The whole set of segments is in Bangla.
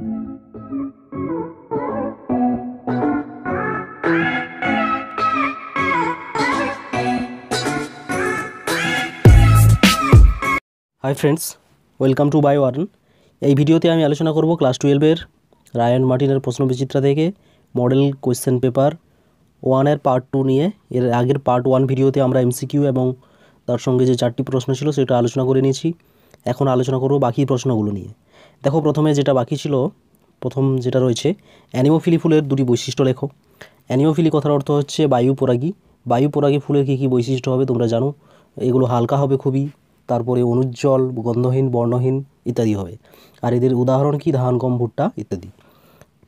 high friends welcome to by warn এই ভিডিওতে আমি আলোচনা করব ক্লাস টুয়েলভের রায়ন মার্টিনের প্রশ্ন বিচিত্রা থেকে মডেল কোয়েশ্চেন পেপার ওয়ানের পার্ট টু নিয়ে এর আগের পার্ট ওয়ান ভিডিওতে আমরা এমসিকিউ এবং তার সঙ্গে যে চারটি প্রশ্ন ছিল সেটা আলোচনা করে নিয়েছি এখন আলোচনা করব বাকি প্রশ্নগুলো নিয়ে দেখো প্রথমে যেটা বাকি ছিল প্রথম যেটা রয়েছে অ্যানিমোফিলি ফুলের দুটি বৈশিষ্ট্য লেখো অ্যানিমোফিলি কথার অর্থ হচ্ছে বায়ু পরাগী বায়ু পরাগী ফুলের কী কী বৈশিষ্ট্য হবে তোমরা জানো এগুলো হালকা হবে খুবই তারপরে অনুজ্জ্বল গন্ধহীন বর্ণহীন ইত্যাদি হবে আর এদের উদাহরণ কি ধান গম ভুট্টা ইত্যাদি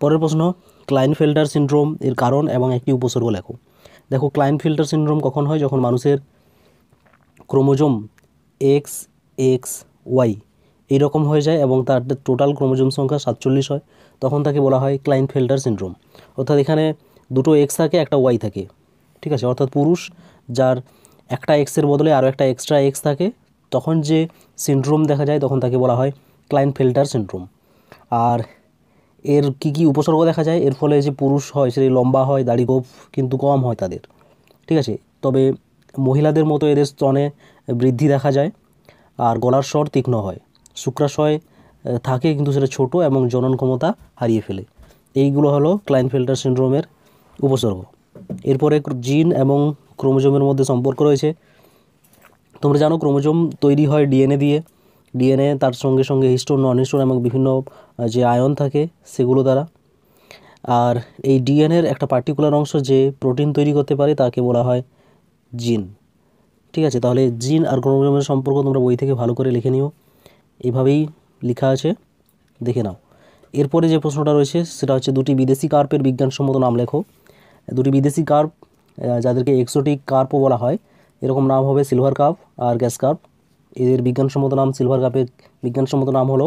পরের প্রশ্ন ক্লাইনফিল্টার সিনড্রোম এর কারণ এবং একটি উপসর্গ লেখো দেখো ক্লাইনফিল্টার সিনড্রোম কখন হয় যখন মানুষের ক্রোমোজোম এক্স এক্স ওয়াই এই রকম হয়ে যায় এবং তার টোটাল ক্রোমোজোম সংখ্যা সাতচল্লিশ হয় তখন তাকে বলা হয় ক্লাইন ফেল্টার সিনড্রোম অর্থাৎ এখানে দুটো এক্স থাকে একটা ওয়াই থাকে ঠিক আছে অর্থাৎ পুরুষ যার একটা এক্সের বদলে আরও একটা এক্সট্রা এক্স থাকে তখন যে সিনড্রোম দেখা যায় তখন তাকে বলা হয় ক্লাইন ফেল্টার সিনড্রোম আর এর কি কি উপসর্গ দেখা যায় এর ফলে যে পুরুষ হয় সে লম্বা হয় দাড়ি গোপ কিন্তু কম হয় তাদের ঠিক আছে তবে মহিলাদের মতো এদের স্তনে বৃদ্ধি দেখা যায় আর গলার স্বর তীক্ষ্ণ হয় শুক্রাশয় থাকে কিন্তু সেটা ছোট এবং জনন ক্ষমতা হারিয়ে ফেলে এইগুলো হলো ক্লাইন ফিল্টার সিন্ড্রোমের উপসর্গ এরপরে জিন এবং ক্রোমোজোমের মধ্যে সম্পর্ক রয়েছে তোমরা জানো ক্রোমোজোম তৈরি হয় ডিএনএ দিয়ে ডিএনএ তার সঙ্গে সঙ্গে হিস্টোন নন হিস্টোন এবং বিভিন্ন যে আয়ন থাকে সেগুলো দ্বারা আর এই ডিএনএর একটা পার্টিকুলার অংশ যে প্রোটিন তৈরি করতে পারে তাকে বলা হয় জিন ঠিক আছে তাহলে জিন আর ক্রোমোজোমের সম্পর্ক তোমরা বই থেকে ভালো করে লিখে নিও এভাবেই লেখা আছে দেখে নাও এরপরে যে প্রশ্নটা রয়েছে সেটা হচ্ছে দুটি বিদেশি কার্পের বিজ্ঞানসম্মত নাম লেখো দুটি বিদেশি কার্প যাদেরকে এক্সোটিক কার্পও বলা হয় এরকম নাম হবে সিলভার কাপ আর গ্যাস কার্প এদের বিজ্ঞানসম্মত নাম সিলভার কাপের বিজ্ঞানসম্মত নাম হলো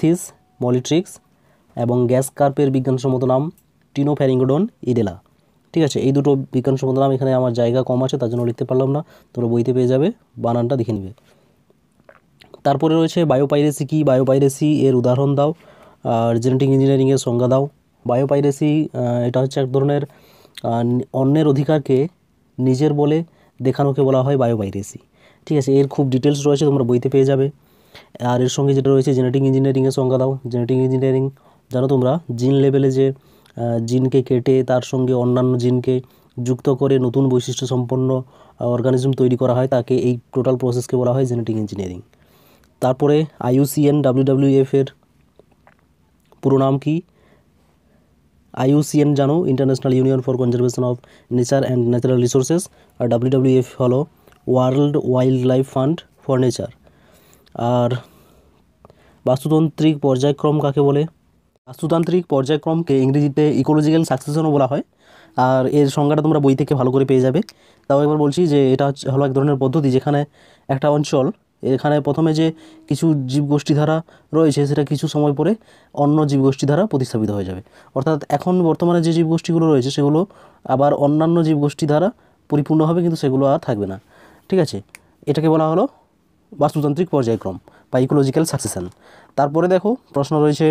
থিস মলিট্রিক্স এবং গ্যাস কার্পের বিজ্ঞানসম্মত নাম টিনোফ্যারিঙ্গোডন ইডেলা ঠিক আছে এই দুটো বিজ্ঞানসম্মত নাম এখানে আমার জায়গা কম আছে তার জন্য লিখতে পারলাম না তোমরা বইতে পেয়ে যাবে বানানটা দেখে নিবে তারপরে রয়েছে বায়োপাইরেসি কি বায়োপাইরেসি এর উদাহরণ দাও আর জেনেটিক ইঞ্জিনিয়ারিংয়ের সংজ্ঞা দাও বায়োপাইরেসি এটা হচ্ছে এক ধরনের অন্যের অধিকারকে নিজের বলে দেখানোকে বলা হয় বায়োপাইরেসি ঠিক আছে এর খুব ডিটেলস রয়েছে তোমরা বইতে পেয়ে যাবে আর এর সঙ্গে যেটা রয়েছে জেনেটিক ইঞ্জিনিয়ারিংয়ের সংজ্ঞা দাও জেনেটিক ইঞ্জিনিয়ারিং জানো তোমরা জিন লেভেলে যে জিনকে কেটে তার সঙ্গে অন্যান্য জিনকে যুক্ত করে নতুন বৈশিষ্ট্য সম্পন্ন অর্গানিজম তৈরি করা হয় তাকে এই টোটাল প্রসেসকে বলা হয় জেনেটিক ইঞ্জিনিয়ারিং তারপরে আইইউসিএন ডাব্লিউডাব্লিউএফ এর পুরো নাম কি আইইউসিএন জানো international union for conservation of nature and natural resources আর ডাব্লিউডাব্লিউএফ হলো world wildlife fund for nature আর বাস্তুতান্ত্রিক পর্যায়ক্রম কাকে বলে বাস্তুতান্ত্রিক পর্যায়ক্রমকে ইংরেজিতে ইকোলজিক্যাল সাকসেশনও বলা হয় আর এর সংজ্ঞাটা তোমরা বই থেকে ভালো করে পেয়ে যাবে তাও একবার বলছি যে এটা হলো এক ধরনের পদ্ধতি যেখানে একটা অঞ্চল এখানে প্রথমে যে কিছু জীবগোষ্ঠী ধারা রয়েছে সেটা কিছু সময় পরে অন্য জীবগোষ্ঠী ধারা প্রতিস্থাপিত হয়ে যাবে অর্থাৎ এখন বর্তমানে যে জীবগোষ্ঠীগুলো রয়েছে সেগুলো আবার অন্যান্য জীবগোষ্ঠী ধারা পরিপূর্ণ হবে কিন্তু সেগুলো আর থাকবে না ঠিক আছে এটাকে বলা হলো বাস্তুতান্ত্রিক পর্যায়ক্রম বা ইকোলজিক্যাল সাকসেশন তারপরে দেখো প্রশ্ন রয়েছে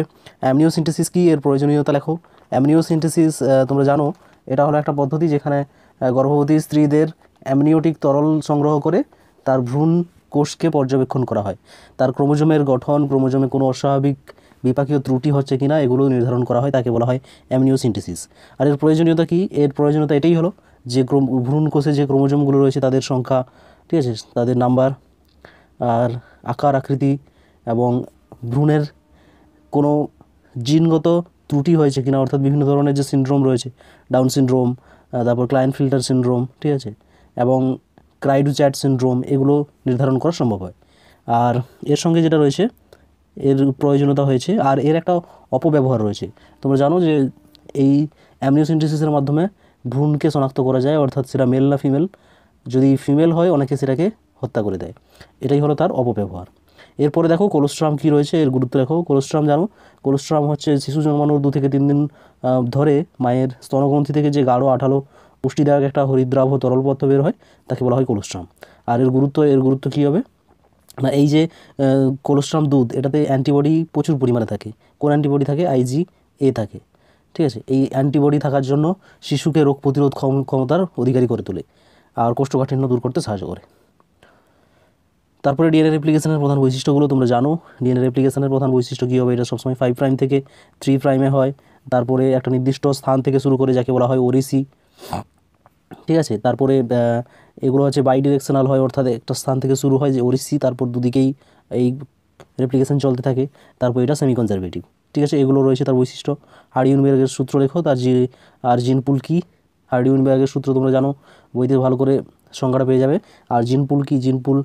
অ্যামনিওসিনটেসিস কী এর প্রয়োজনীয়তা লেখো অ্যামনিওসিনটেসিস তোমরা জানো এটা হলো একটা পদ্ধতি যেখানে গর্ভবতী স্ত্রীদের অ্যামনিওটিক তরল সংগ্রহ করে তার ভ্রূণ কোষকে পর্যবেক্ষণ করা হয় তার ক্রোমোজোমের গঠন ক্রোমোজোমে কোনো অস্বাভাবিক বিপাকীয় ত্রুটি হচ্ছে কিনা এগুলো নির্ধারণ করা হয় তাকে বলা হয় অ্যামনিওসিনটেসিস আর এর প্রয়োজনীয়তা কি এর প্রয়োজনীয়তা এটাই হলো যে ভ্রূণ কোষে যে ক্রোমোজোমগুলো রয়েছে তাদের সংখ্যা ঠিক আছে তাদের নাম্বার আর আকার আকৃতি এবং ভ্রূণের কোনো জিনগত ত্রুটি হয়েছে কিনা অর্থাৎ বিভিন্ন ধরনের যে সিনড্রোম রয়েছে ডাউন সিনড্রোম তারপর ক্লায়েন্ট ফিল্টার সিনড্রোম ঠিক আছে এবং ক্রাইডোচ্যাট সিনড্রোম এগুলো নির্ধারণ করা সম্ভব হয় আর এর সঙ্গে যেটা রয়েছে এর প্রয়োজনীয়তা হয়েছে আর এর একটা অপব্যবহার রয়েছে তোমরা জানো যে এই অ্যামনিওসিনটিসিসের মাধ্যমে ভ্রূণকে শনাক্ত করা যায় অর্থাৎ সেটা মেল না ফিমেল যদি ফিমেল হয় অনেকে সেটাকে হত্যা করে দেয় এটাই হলো তার অপব্যবহার এরপরে দেখো কোলোস্ট্রাম কী রয়েছে এর গুরুত্ব দেখো কোলোস্ট্রাম জানো কোলোস্ট্রাম হচ্ছে শিশু জন্মানোর দু থেকে তিন দিন ধরে মায়ের স্তনগ্রন্থি থেকে যে গাঢ় আঠালো পুষ্টিদায়ক একটা হরিদ্রাব তরল পথ বের হয় তাকে বলা হয় কোলেস্ট্রাম আর এর গুরুত্ব এর গুরুত্ব কী হবে না এই যে কোলেস্ট্রাম দুধ এটাতে অ্যান্টিবডি প্রচুর পরিমাণে থাকে কোন অ্যান্টিবডি থাকে আইজি এ থাকে ঠিক আছে এই অ্যান্টিবডি থাকার জন্য শিশুকে রোগ প্রতিরোধ ক্ষমতার অধিকারী করে তোলে আর কোষ্ঠকাঠিন্য দূর করতে সাহায্য করে তারপরে ডিএনএ অ্যাপ্লিকেশনের প্রধান বৈশিষ্ট্যগুলো তোমরা জানো ডিএনএ অ্যাপ্লিকেশনের প্রধান বৈশিষ্ট্য কী হবে এটা সবসময় ফাইভ প্রাইম থেকে থ্রি প্রাইমে হয় তারপরে একটা নির্দিষ্ট স্থান থেকে শুরু করে যাকে বলা হয় ওরিসি ঠিক আছে তারপরে এগুলো হচ্ছে বাই ডিরেকশনাল হয় অর্থাৎ একটা স্থান থেকে শুরু হয় যে ওরিসি তারপর দুদিকেই এই রেপ্লিকেশন চলতে থাকে তারপর এটা সেমি কনজারভেটিভ ঠিক আছে এগুলো রয়েছে তার বৈশিষ্ট্য হার্ডিউনবার্গের সূত্র লেখো তার যে আর জিন পুলকি হার্ডিউনবার্গের সূত্র তোমরা জানো বইতে ভালো করে সংজ্ঞাটা পেয়ে যাবে আর জিনপুল কি জিনপুল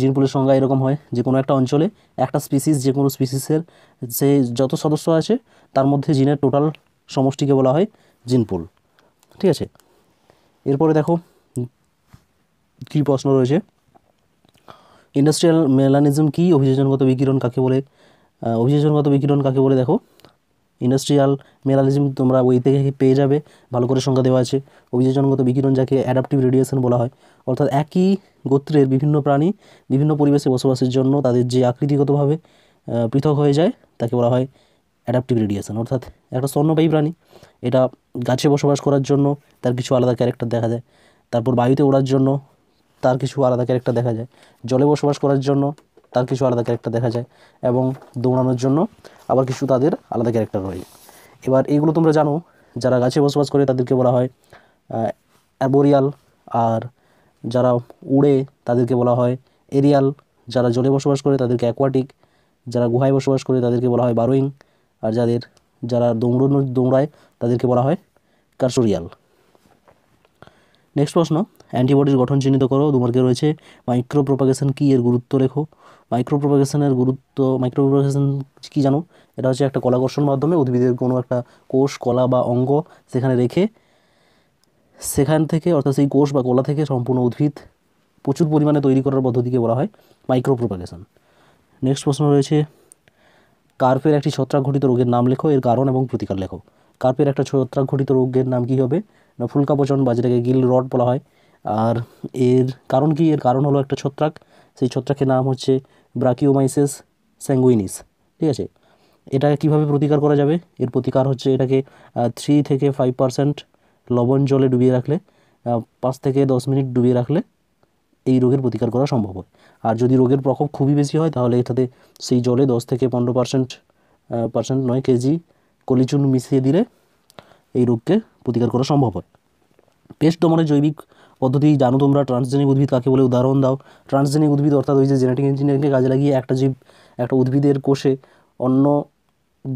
জিনপুলের সংজ্ঞা এরকম হয় যে কোনো একটা অঞ্চলে একটা স্পিসিস যে কোনো স্পিসিসের যে যত সদস্য আছে তার মধ্যে জিনের টোটাল সমষ্টিকে বলা হয় জিনপুল ঠিক আছে এরপরে দেখো কি প্রশ্ন রয়েছে ইন্ডাস্ট্রিয়াল মেলানিজম কি অভিযোজনগত বিকিরণ কাকে বলে অভিযোজনগত বিকিরণ কাকে বলে দেখো ইন্ডাস্ট্রিয়াল মেলানিজম তোমরা ওই থেকে পেয়ে যাবে ভালো করে সংখ্যা দেওয়া আছে অভিযোজনগত বিকিরণ যাকে অ্যাডাপটিভ রেডিয়েশন বলা হয় অর্থাৎ একই গোত্রের বিভিন্ন প্রাণী বিভিন্ন পরিবেশে বসবাসের জন্য তাদের যে আকৃতিগতভাবে পৃথক হয়ে যায় তাকে বলা হয় অ্যাডাপটিভ রেডিয়েশন অর্থাৎ একটা স্বর্ণবায়ী প্রাণী এটা গাছে বসবাস করার জন্য তার কিছু আলাদা ক্যারেক্টার দেখা যায় তারপর বায়ুতে ওড়ার জন্য তার কিছু আলাদা ক্যারেক্টার দেখা যায় জলে বসবাস করার জন্য তার কিছু আলাদা ক্যারেক্টার দেখা যায় এবং দৌড়ানোর জন্য আবার কিছু তাদের আলাদা ক্যারেক্টার রয়েছে এবার এইগুলো তোমরা জানো যারা গাছে বসবাস করে তাদেরকে বলা হয় অ্যাবোরিয়াল আর যারা উড়ে তাদেরকে বলা হয় এরিয়াল যারা জলে বসবাস করে তাদেরকে অ্যাকোয়াটিক যারা গুহায় বসবাস করে তাদেরকে বলা হয় বারোয়িং আর যাদের যারা দৌড়ানো দৌড়ায় তাদেরকে বলা হয় কার্সোরিয়াল নেক্সট প্রশ্ন অ্যান্টিবডির গঠন চিহ্নিত করো তোমাকে রয়েছে মাইক্রোপ্রোপাগেশন কী এর গুরুত্ব রেখো মাইক্রোপ্রোপাগেশনের গুরুত্ব মাইক্রোপ্রোপাগেশন কী জানো এটা হচ্ছে একটা কলাকর্ষণ মাধ্যমে উদ্ভিদের কোনো একটা কোষ কলা বা অঙ্গ সেখানে রেখে সেখান থেকে অর্থাৎ সেই কোষ বা কলা থেকে সম্পূর্ণ উদ্ভিদ প্রচুর পরিমাণে তৈরি করার পদ্ধতিকে বলা হয় মাইক্রোপ্রোপাগেশন নেক্সট প্রশ্ন রয়েছে কার্পের একটি ছত্রাক ঘটিত রোগের নাম লেখো এর কারণ এবং প্রতিকার লেখো কার্পের একটা ছত্রাক ঘটিত রোগের নাম কী হবে না ফুলকা পচন বা যেটাকে গিল রড বলা হয় আর এর কারণ কি এর কারণ হলো একটা ছত্রাক সেই ছত্রাকের নাম হচ্ছে ব্রাকিওমাইসেস স্যাঙ্গুইনিস ঠিক আছে এটা কিভাবে প্রতিকার করা যাবে এর প্রতিকার হচ্ছে এটাকে থ্রি থেকে ফাইভ পার্সেন্ট লবণ জলে ডুবিয়ে রাখলে পাঁচ থেকে দশ মিনিট ডুবিয়ে রাখলে এই রোগের প্রতিকার করা সম্ভব হয় আর যদি রোগের প্রকোপ খুবই বেশি হয় তাহলে এটাতে সেই জলে দশ থেকে পনেরো পার্সেন্ট পার্সেন্ট নয় কেজি কলিচুন মিশিয়ে দিলে এই রোগকে প্রতিকার করা সম্ভব হয় পেস্ট দমনের জৈবিক পদ্ধতি জানো তোমরা ট্রান্সজেনিক উদ্ভিদ কাকে বলে উদাহরণ দাও ট্রান্সজেনিক উদ্ভিদ অর্থাৎ ওই যে জেনেটিক ইঞ্জিনিয়ারিংকে কাজে লাগিয়ে একটা জীব একটা উদ্ভিদের কোষে অন্য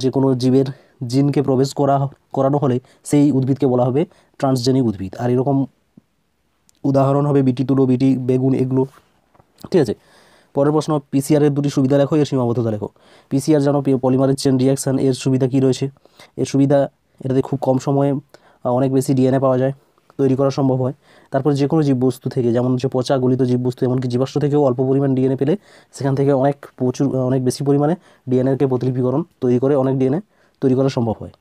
যে কোনো জীবের জিনকে প্রবেশ করা করানো হলে সেই উদ্ভিদকে বলা হবে ট্রান্সজেনিক উদ্ভিদ আর এরকম উদাহরণ হবে বিটি তুলো বিটি বেগুন এগুলো ঠিক আছে পরের প্রশ্ন পিসিআরের দুটি সুবিধা লেখো এর সীমাবদ্ধতা লেখো পিসিআর জানো পলিমারের চেন রিয়াকশান এর সুবিধা কী রয়েছে এর সুবিধা এটাতে খুব কম সময়ে অনেক বেশি ডিএনএ পাওয়া যায় তৈরি করা সম্ভব হয় তারপর যে কোনো জীববস্তু থেকে যেমন হচ্ছে পচা গলিত জীববস্তু এমনকি জীবাশ্ম থেকেও অল্প পরিমাণ ডিএনএ পেলে সেখান থেকে অনেক প্রচুর অনেক বেশি পরিমাণে ডিএনএকে প্রতিলিপিকরণ তৈরি করে অনেক ডিএনএ তৈরি করা সম্ভব হয়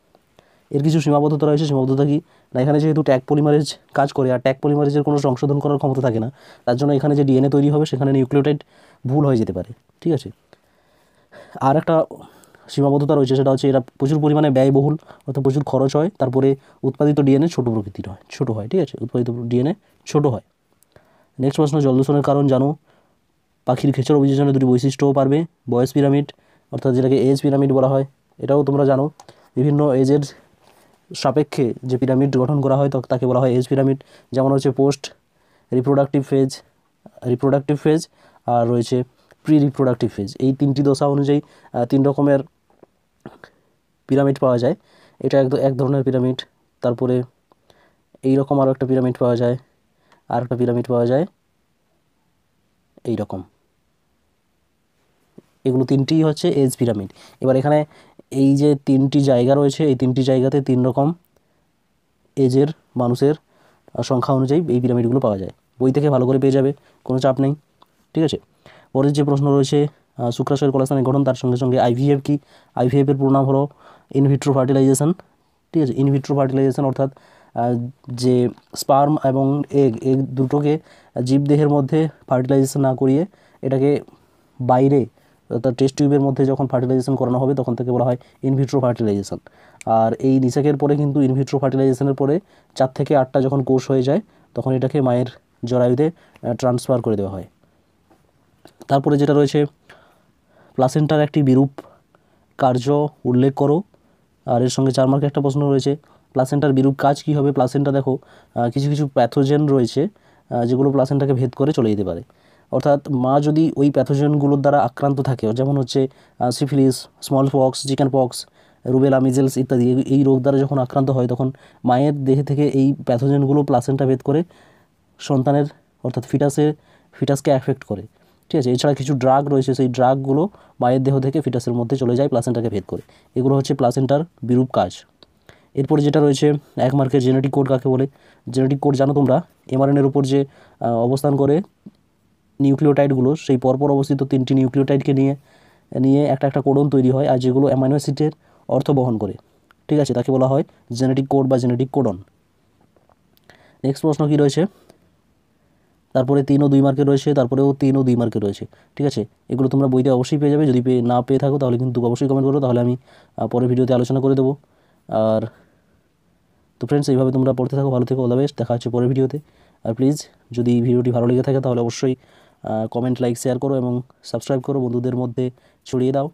এর কিছু সীমাবদ্ধতা রয়েছে সীমাবদ্ধতা কি না এখানে যেহেতু ট্যাগ পলিমারেজ কাজ করে আর ট্যাগ পলিমারেজের কোনো সংশোধন করার ক্ষমতা থাকে না তার জন্য এখানে যে ডিএনএ তৈরি হবে সেখানে নিউক্লিওটাইড ভুল হয়ে যেতে পারে ঠিক আছে আর একটা সীমাবদ্ধতা রয়েছে সেটা হচ্ছে এরা প্রচুর পরিমাণে ব্যয়বহুল অর্থাৎ প্রচুর খরচ হয় তারপরে উৎপাদিত ডিএনএ ছোটো প্রকৃতির হয় ছোটো হয় ঠিক আছে উৎপাদিত ডিএনএ ছোটো হয় নেক্সট প্রশ্ন জল দূষণের কারণ জানো পাখির খেচর অভিযোজনের দুটি বৈশিষ্ট্যও পারবে বয়স পিরামিড অর্থাৎ যেটাকে এজ পিরামিড বলা হয় এটাও তোমরা জানো বিভিন্ন এজের সাপেক্ষে যে পিরামিড গঠন করা হয় তাকে বলা হয় এজ পিরামিড যেমন হচ্ছে post reproductive phase reproductive phase আর রয়েছে প্রি রিপ্রোডাক্টিভ ফেজ এই তিনটি দশা অনুযায়ী তিন রকমের পিরামিড পাওয়া যায় এটা এক এক ধরনের পিরামিড তারপরে এই রকম আরও একটা পিরামিড পাওয়া যায় আর একটা পিরামিড পাওয়া যায় এই রকম এগুলো তিনটিই হচ্ছে এজ পিরামিড এবার এখানে এই যে তিনটি জায়গা রয়েছে এই তিনটি জায়গাতে তিন রকম এজের মানুষের সংখ্যা অনুযায়ী এই পিরামিডগুলো পাওয়া যায় বই থেকে ভালো করে পেয়ে যাবে কোনো চাপ নেই ঠিক আছে পরের যে প্রশ্ন রয়েছে শুক্রাশয়ের কলাস্থানের গঠন তার সঙ্গে সঙ্গে আইভিএফ কি আইভিএফের পুরো নাম হলো ইনভিট্রো ফার্টিলাইজেশন ঠিক আছে ইনভিট্রো ফার্টিলাইজেশন অর্থাৎ যে স্পার্ম এবং এগ এগ দুটোকে জীবদেহের মধ্যে ফার্টিলাইজেশন না করিয়ে এটাকে বাইরে তার টেস্ট টিউবের মধ্যে যখন ফার্টিলাইজেশন করানো হবে তখন থেকে বলা হয় ইনভিট্রো ফার্টিলাইজেশন আর এই নিষেকের পরে কিন্তু ইনভিট্রো ফার্টিলাইজেশনের পরে চার থেকে আটটা যখন কোষ হয়ে যায় তখন এটাকে মায়ের জরায়ুতে ট্রান্সফার করে দেওয়া হয় তারপরে যেটা রয়েছে প্লাসেন্টার একটি বিরূপ কার্য উল্লেখ করো আর এর সঙ্গে চার মার্কে একটা প্রশ্ন রয়েছে প্লাসেন্টার বিরূপ কাজ কি হবে প্লাসেন্টা দেখো কিছু কিছু প্যাথোজেন রয়েছে যেগুলো প্লাসেন্টাকে ভেদ করে চলে যেতে পারে অর্থাৎ মা যদি ওই প্যাথোজেনগুলোর দ্বারা আক্রান্ত থাকে যেমন হচ্ছে syphilis smallpox chickenpox rubella measles ইত্যাদি এই রোগ দ্বারা যখন আক্রান্ত হয় তখন মায়ের দেহে থেকে এই প্যাথোজেনগুলো প্লাসেন্টা ভেদ করে সন্তানের অর্থাৎ ফিটাসে ফিটাসকে অ্যাফেক্ট করে ঠিক আছে এছাড়া কিছু ড্রাগ রয়েছে সেই ড্রাগগুলো মায়ের দেহ থেকে ফিটাসের মধ্যে চলে যায় প্লাসেন্টাকে ভেদ করে এগুলো হচ্ছে প্লাসেন্টার বিরূপ কাজ এরপরে যেটা রয়েছে এক মার্কের জেনেটিক কোড কাকে বলে জেনেটিক কোড জানো তোমরা এমআরএনের উপর যে অবস্থান করে নিউক্লিওটাইডগুলো সেই পরপর অবস্থিত তিনটি নিউক্লিওটাইডকে নিয়ে নিয়ে একটা একটা কোডন তৈরি হয় আর যেগুলো অ্যামাইনো অ্যাসিডের অর্থ বহন করে ঠিক আছে তাকে বলা হয় জেনেটিক কোড বা জেনেটিক কোডন নেক্সট প্রশ্ন কী রয়েছে তারপরে তিন ও দুই মার্কে রয়েছে তারপরেও তিন ও দুই মার্কে রয়েছে ঠিক আছে এগুলো তোমরা বইতে অবশ্যই পেয়ে যাবে যদি না পেয়ে থাকো তাহলে কিন্তু অবশ্যই কমেন্ট করো তাহলে আমি পরের ভিডিওতে আলোচনা করে দেবো আর তো ফ্রেন্ডস এইভাবে তোমরা পড়তে থাকো ভালো থেকো অল দেখা হচ্ছে পরের ভিডিওতে আর প্লিজ যদি ভিডিওটি ভালো লেগে থাকে তাহলে অবশ্যই কমেন্ট লাইক শেয়ার করো এবং সাবস্ক্রাইব করো বন্ধুদের মধ্যে ছড়িয়ে দাও